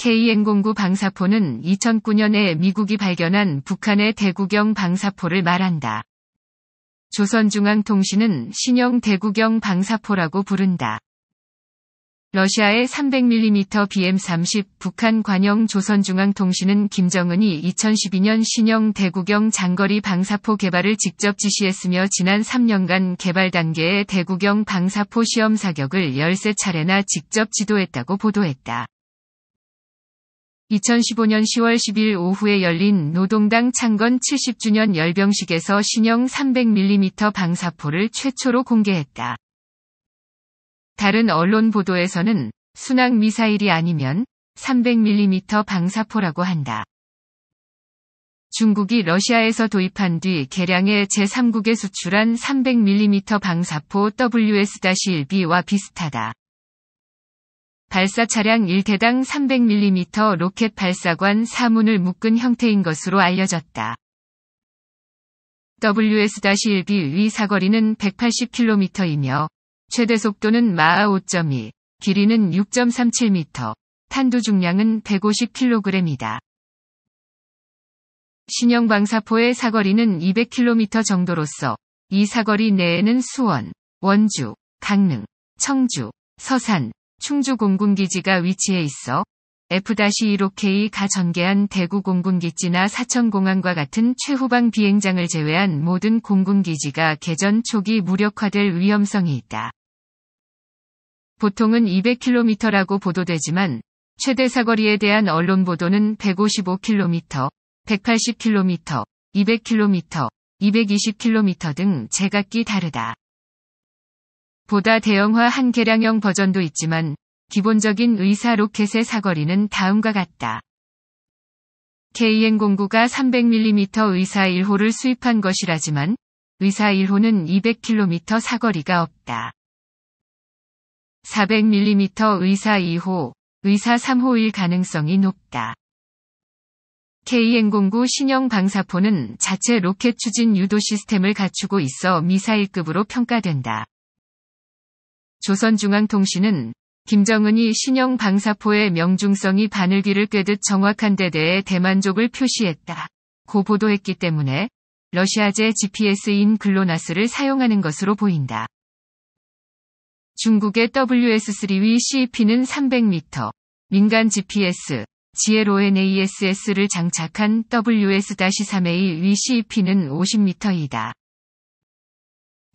KN-09 방사포는 2009년에 미국이 발견한 북한의 대구경 방사포를 말한다. 조선중앙통신은 신형 대구경 방사포라고 부른다. 러시아의 300mm BM-30 북한 관영 조선중앙통신은 김정은이 2012년 신형 대구경 장거리 방사포 개발을 직접 지시했으며 지난 3년간 개발 단계의 대구경 방사포 시험 사격을 13차례나 직접 지도했다고 보도했다. 2015년 10월 10일 오후에 열린 노동당 창건 70주년 열병식에서 신형 300mm 방사포를 최초로 공개했다. 다른 언론 보도에서는 순항 미사일이 아니면 300mm 방사포라고 한다. 중국이 러시아에서 도입한 뒤 개량해 제3국에 수출한 300mm 방사포 WS-1B와 비슷하다. 발사 차량 1대당 300mm 로켓 발사관 사문을 묶은 형태인 것으로 알려졌다. WS-1B 위 사거리는 180km이며 최대 속도는 마하 5.2, 길이는 6.37m, 탄두 중량은 150kg이다. 신형 방사포의 사거리는 200km 정도로서 이 사거리 내에는 수원, 원주, 강릉, 청주, 서산, 충주 공군기지가 위치해 있어 F-15K가 전개한 대구 공군기지나 사천공항과 같은 최후방 비행장을 제외한 모든 공군기지가 개전 초기 무력화될 위험성이 있다. 보통은 200km라고 보도되지만 최대 사거리에 대한 언론 보도는 155km, 180km, 200km, 220km 등 제각기 다르다. 보다 대형화 한 개량형 버전도 있지만 기본적인 의사 로켓의 사거리는 다음과 같다. KN-09가 300mm 의사 1호를 수입한 것이라지만 의사 1호는 200km 사거리가 없다. 400mm 의사 2호, 의사 3호일 가능성이 높다. KN-09 신형 방사포는 자체 로켓 추진 유도 시스템을 갖추고 있어 미사일급으로 평가된다. 조선중앙통신은 김정은이 신형 방사포의 명중성이 바늘귀를 꿰듯 정확한데 대해 대만족을 표시했다. 고 보도했기 때문에 러시아제 GPS인 글로나스를 사용하는 것으로 보인다. 중국의 w s 3위 CEP는 300m, 민간 GPS, GLONASS를 장착한 WS-3A 위 c e p 는 50m이다.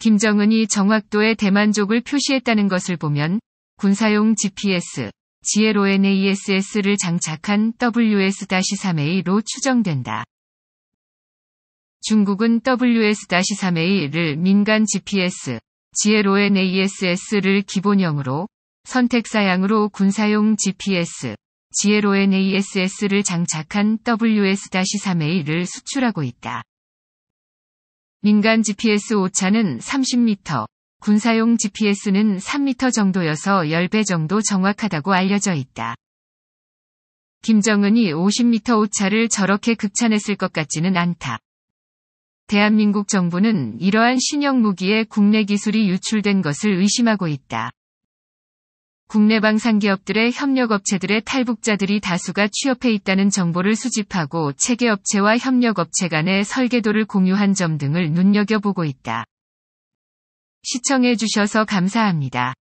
김정은이 정확도의 대만족을 표시했다는 것을 보면 군사용 GPS, GLONASS를 장착한 WS-3A로 추정된다. 중국은 WS-3A를 민간 GPS, GLONASS를 기본형으로 선택사양으로 군사용 GPS, GLONASS를 장착한 WS-3A를 수출하고 있다. 민간 GPS 오차는 30m, 군사용 GPS는 3m 정도여서 10배 정도 정확하다고 알려져 있다. 김정은이 50m 오차를 저렇게 극찬했을 것 같지는 않다. 대한민국 정부는 이러한 신형 무기의 국내 기술이 유출된 것을 의심하고 있다. 국내 방산기업들의 협력업체들의 탈북자들이 다수가 취업해 있다는 정보를 수집하고 체계업체와 협력업체 간의 설계도를 공유한 점 등을 눈여겨보고 있다. 시청해주셔서 감사합니다.